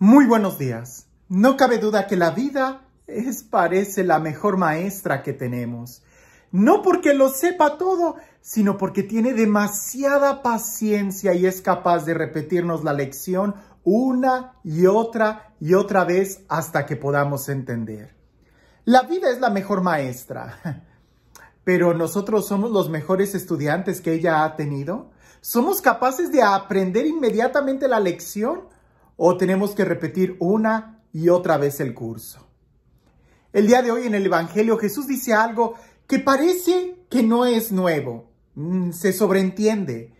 Muy buenos días. No cabe duda que la vida es, parece, la mejor maestra que tenemos. No porque lo sepa todo, sino porque tiene demasiada paciencia y es capaz de repetirnos la lección una y otra y otra vez hasta que podamos entender. La vida es la mejor maestra, pero nosotros somos los mejores estudiantes que ella ha tenido. ¿Somos capaces de aprender inmediatamente la lección? o tenemos que repetir una y otra vez el curso. El día de hoy en el Evangelio Jesús dice algo que parece que no es nuevo, mm, se sobreentiende,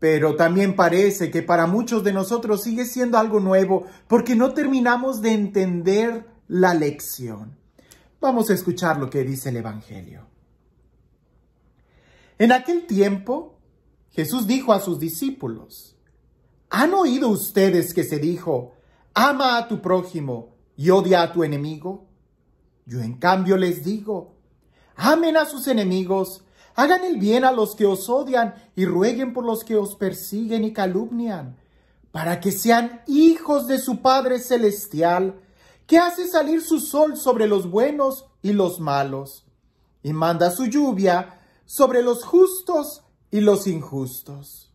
pero también parece que para muchos de nosotros sigue siendo algo nuevo porque no terminamos de entender la lección. Vamos a escuchar lo que dice el Evangelio. En aquel tiempo, Jesús dijo a sus discípulos, ¿Han oído ustedes que se dijo, ama a tu prójimo y odia a tu enemigo? Yo en cambio les digo, amen a sus enemigos, hagan el bien a los que os odian y rueguen por los que os persiguen y calumnian, para que sean hijos de su Padre Celestial, que hace salir su sol sobre los buenos y los malos, y manda su lluvia sobre los justos y los injustos.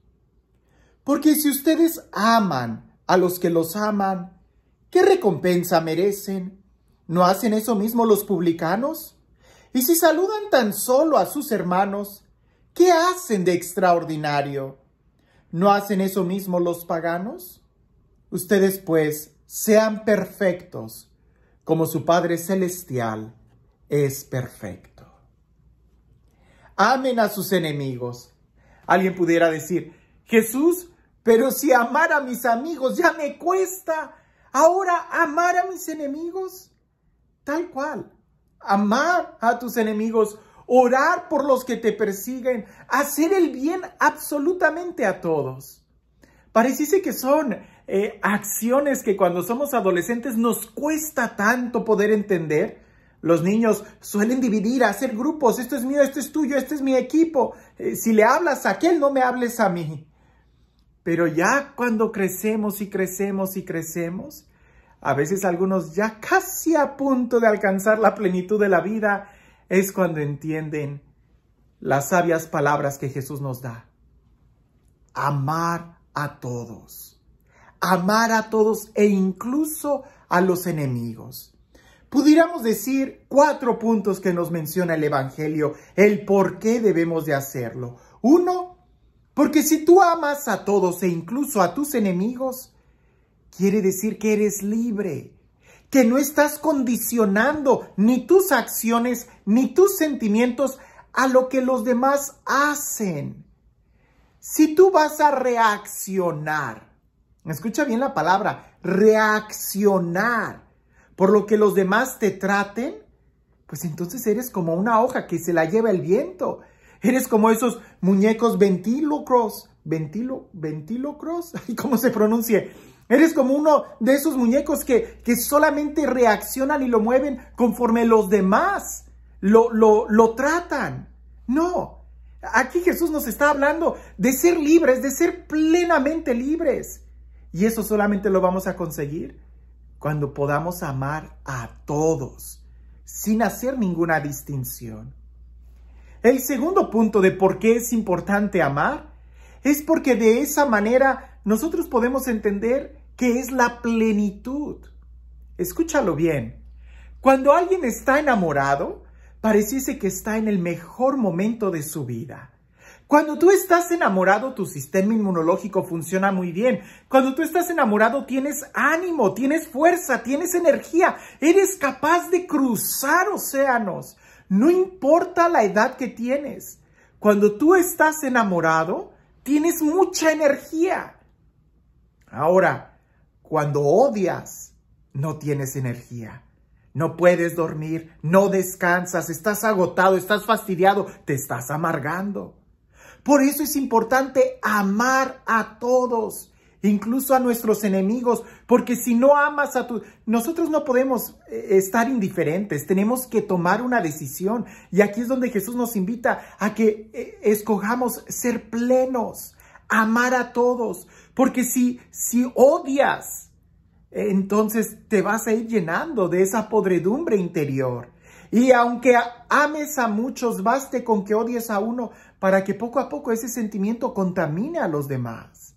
Porque si ustedes aman a los que los aman, ¿qué recompensa merecen? ¿No hacen eso mismo los publicanos? Y si saludan tan solo a sus hermanos, ¿qué hacen de extraordinario? ¿No hacen eso mismo los paganos? Ustedes pues sean perfectos, como su Padre Celestial es perfecto. Amen a sus enemigos. Alguien pudiera decir, Jesús pero si amar a mis amigos ya me cuesta, ahora amar a mis enemigos, tal cual. Amar a tus enemigos, orar por los que te persiguen, hacer el bien absolutamente a todos. Pareciese que son eh, acciones que cuando somos adolescentes nos cuesta tanto poder entender. Los niños suelen dividir, hacer grupos, esto es mío, esto es tuyo, este es mi equipo. Eh, si le hablas a aquel, no me hables a mí. Pero ya cuando crecemos y crecemos y crecemos, a veces algunos ya casi a punto de alcanzar la plenitud de la vida, es cuando entienden las sabias palabras que Jesús nos da. Amar a todos. Amar a todos e incluso a los enemigos. Pudiéramos decir cuatro puntos que nos menciona el Evangelio, el por qué debemos de hacerlo. Uno, porque si tú amas a todos e incluso a tus enemigos, quiere decir que eres libre, que no estás condicionando ni tus acciones ni tus sentimientos a lo que los demás hacen. Si tú vas a reaccionar, escucha bien la palabra, reaccionar por lo que los demás te traten, pues entonces eres como una hoja que se la lleva el viento Eres como esos muñecos ventílocros. Ventilo, y ¿Cómo se pronuncia? Eres como uno de esos muñecos que, solamente reaccionan y lo mueven conforme los demás lo, lo tratan. No. Aquí Jesús nos está hablando de ser libres, de ser plenamente libres. Y eso solamente lo vamos a conseguir cuando podamos amar a todos, sin hacer ninguna distinción. El segundo punto de por qué es importante amar es porque de esa manera nosotros podemos entender que es la plenitud. Escúchalo bien. Cuando alguien está enamorado, parece que está en el mejor momento de su vida. Cuando tú estás enamorado, tu sistema inmunológico funciona muy bien. Cuando tú estás enamorado, tienes ánimo, tienes fuerza, tienes energía, eres capaz de cruzar océanos. No importa la edad que tienes. Cuando tú estás enamorado, tienes mucha energía. Ahora, cuando odias, no tienes energía. No puedes dormir, no descansas, estás agotado, estás fastidiado, te estás amargando. Por eso es importante amar a todos incluso a nuestros enemigos, porque si no amas a tu... Nosotros no podemos eh, estar indiferentes, tenemos que tomar una decisión. Y aquí es donde Jesús nos invita a que eh, escojamos ser plenos, amar a todos, porque si, si odias, entonces te vas a ir llenando de esa podredumbre interior. Y aunque ames a muchos, baste con que odies a uno para que poco a poco ese sentimiento contamine a los demás.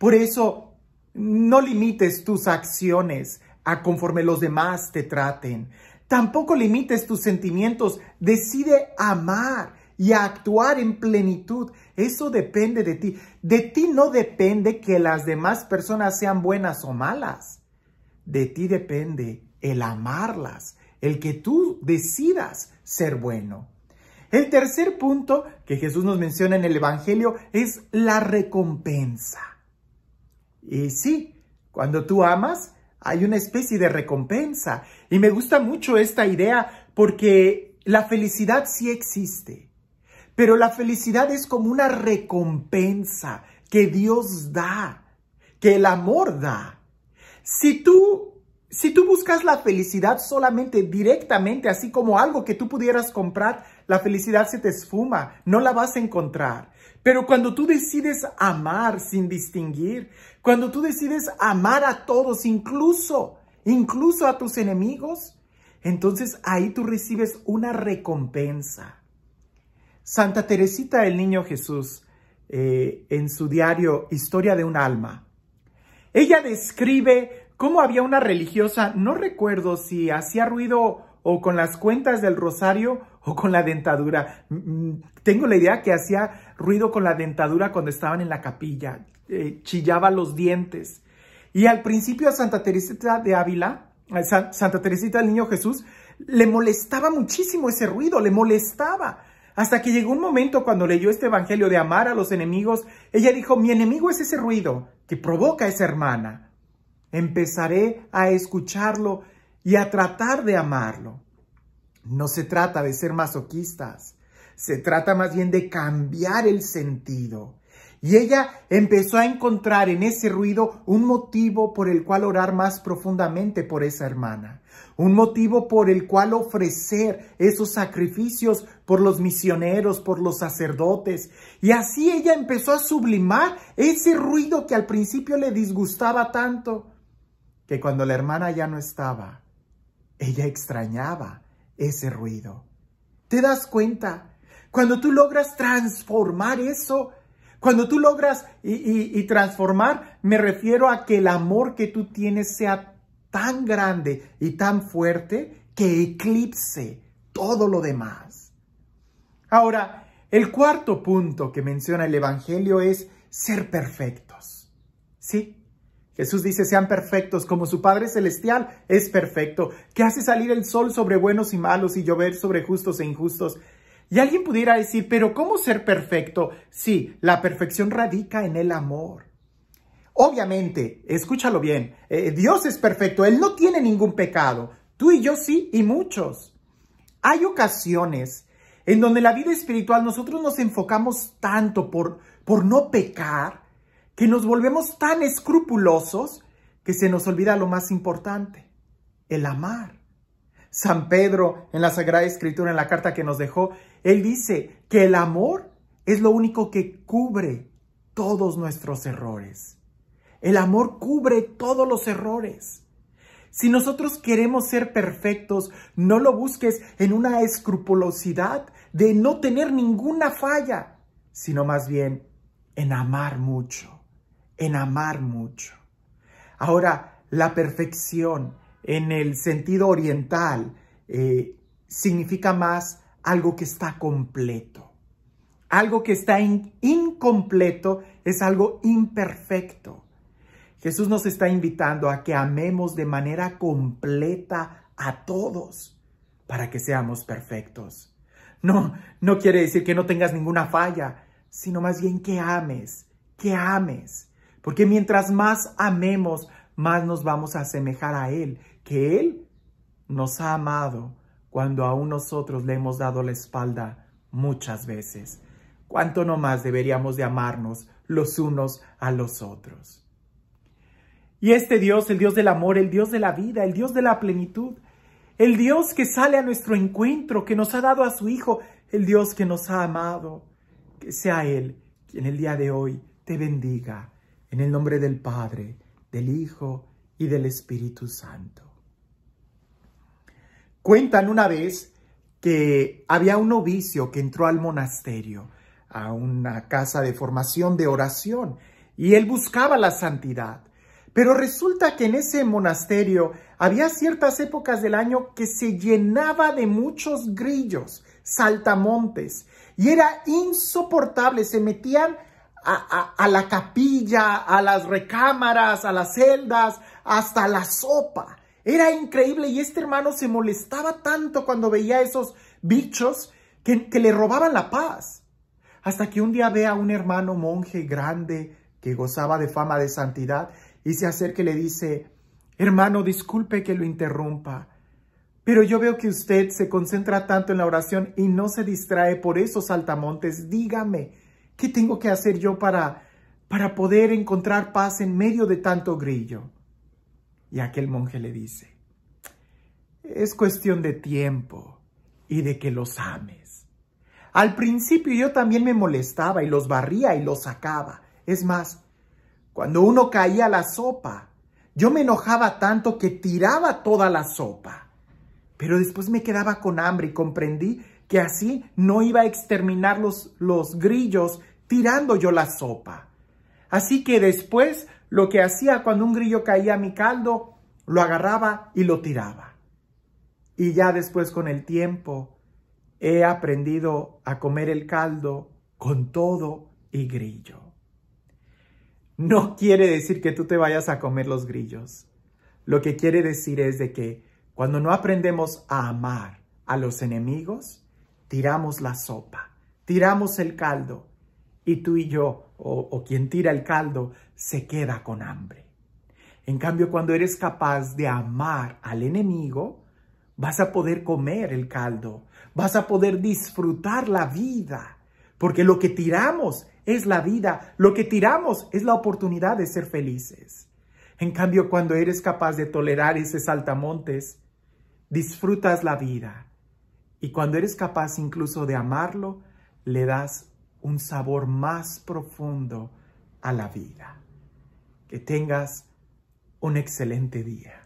Por eso, no limites tus acciones a conforme los demás te traten. Tampoco limites tus sentimientos. Decide amar y actuar en plenitud. Eso depende de ti. De ti no depende que las demás personas sean buenas o malas. De ti depende el amarlas, el que tú decidas ser bueno. El tercer punto que Jesús nos menciona en el Evangelio es la recompensa. Y sí, cuando tú amas, hay una especie de recompensa. Y me gusta mucho esta idea porque la felicidad sí existe. Pero la felicidad es como una recompensa que Dios da, que el amor da. Si tú si tú buscas la felicidad solamente directamente, así como algo que tú pudieras comprar, la felicidad se te esfuma, no la vas a encontrar. Pero cuando tú decides amar sin distinguir, cuando tú decides amar a todos, incluso, incluso a tus enemigos, entonces ahí tú recibes una recompensa. Santa Teresita del Niño Jesús, eh, en su diario Historia de un alma, ella describe cómo había una religiosa, no recuerdo si hacía ruido o con las cuentas del rosario o con la dentadura. Mm, mm, tengo la idea que hacía ruido con la dentadura cuando estaban en la capilla, eh, chillaba los dientes. Y al principio a Santa Teresita de Ávila, Santa Teresita del Niño Jesús, le molestaba muchísimo ese ruido, le molestaba. Hasta que llegó un momento cuando leyó este evangelio de amar a los enemigos, ella dijo, mi enemigo es ese ruido que provoca esa hermana. Empezaré a escucharlo y a tratar de amarlo. No se trata de ser masoquistas, se trata más bien de cambiar el sentido. Y ella empezó a encontrar en ese ruido un motivo por el cual orar más profundamente por esa hermana, un motivo por el cual ofrecer esos sacrificios por los misioneros, por los sacerdotes. Y así ella empezó a sublimar ese ruido que al principio le disgustaba tanto que cuando la hermana ya no estaba, ella extrañaba ese ruido. ¿Te das cuenta? Cuando tú logras transformar eso, cuando tú logras y, y, transformar, me refiero a que el amor que tú tienes sea tan grande y tan fuerte que eclipse todo lo demás. Ahora, el cuarto punto que menciona el Evangelio es ser perfectos. ¿Sí? Jesús dice, sean perfectos, como su Padre Celestial es perfecto, que hace salir el sol sobre buenos y malos y llover sobre justos e injustos. Y alguien pudiera decir, pero ¿cómo ser perfecto? Sí, la perfección radica en el amor. Obviamente, escúchalo bien, eh, Dios es perfecto, Él no tiene ningún pecado. Tú y yo sí, y muchos. Hay ocasiones en donde la vida espiritual nosotros nos enfocamos tanto por, por no pecar, que nos volvemos tan escrupulosos que se nos olvida lo más importante, el amar. San Pedro, en la Sagrada Escritura, en la carta que nos dejó, él dice que el amor es lo único que cubre todos nuestros errores. El amor cubre todos los errores. Si nosotros queremos ser perfectos, no lo busques en una escrupulosidad de no tener ninguna falla, sino más bien en amar mucho en amar mucho. Ahora, la perfección en el sentido oriental eh, significa más algo que está completo. Algo que está incompleto es algo imperfecto. Jesús nos está invitando a que amemos de manera completa a todos para que seamos perfectos. No, no quiere decir que no tengas ninguna falla, sino más bien que ames, que ames. Porque mientras más amemos, más nos vamos a asemejar a Él, que Él nos ha amado cuando aún nosotros le hemos dado la espalda muchas veces. ¿Cuánto no más deberíamos de amarnos los unos a los otros? Y este Dios, el Dios del amor, el Dios de la vida, el Dios de la plenitud, el Dios que sale a nuestro encuentro, que nos ha dado a su Hijo, el Dios que nos ha amado, que sea Él quien el día de hoy te bendiga en el nombre del Padre, del Hijo y del Espíritu Santo. Cuentan una vez que había un novicio que entró al monasterio, a una casa de formación de oración, y él buscaba la santidad. Pero resulta que en ese monasterio había ciertas épocas del año que se llenaba de muchos grillos, saltamontes, y era insoportable, se metían a, la capilla, a las recámaras, a las celdas, hasta la sopa. Era increíble y este hermano se molestaba tanto cuando veía esos bichos que, que, le robaban la paz. Hasta que un día ve a un hermano monje grande que gozaba de fama de santidad y se acerca y le dice, hermano, disculpe que lo interrumpa, pero yo veo que usted se concentra tanto en la oración y no se distrae por esos altamontes Dígame, ¿Qué tengo que hacer yo para, para poder encontrar paz en medio de tanto grillo? Y aquel monje le dice, es cuestión de tiempo y de que los ames. Al principio yo también me molestaba y los barría y los sacaba. Es más, cuando uno caía la sopa, yo me enojaba tanto que tiraba toda la sopa. Pero después me quedaba con hambre y comprendí que así no iba a exterminar los, los grillos tirando yo la sopa. Así que después lo que hacía cuando un grillo caía a mi caldo, lo agarraba y lo tiraba. Y ya después con el tiempo he aprendido a comer el caldo con todo y grillo. No quiere decir que tú te vayas a comer los grillos. Lo que quiere decir es de que cuando no aprendemos a amar a los enemigos, tiramos la sopa, tiramos el caldo y tú y yo, o, quien tira el caldo, se queda con hambre. En cambio, cuando eres capaz de amar al enemigo, vas a poder comer el caldo, vas a poder disfrutar la vida, porque lo que tiramos es la vida, lo que tiramos es la oportunidad de ser felices. En cambio, cuando eres capaz de tolerar ese saltamontes, disfrutas la vida. Y cuando eres capaz incluso de amarlo, le das un sabor más profundo a la vida. Que tengas un excelente día.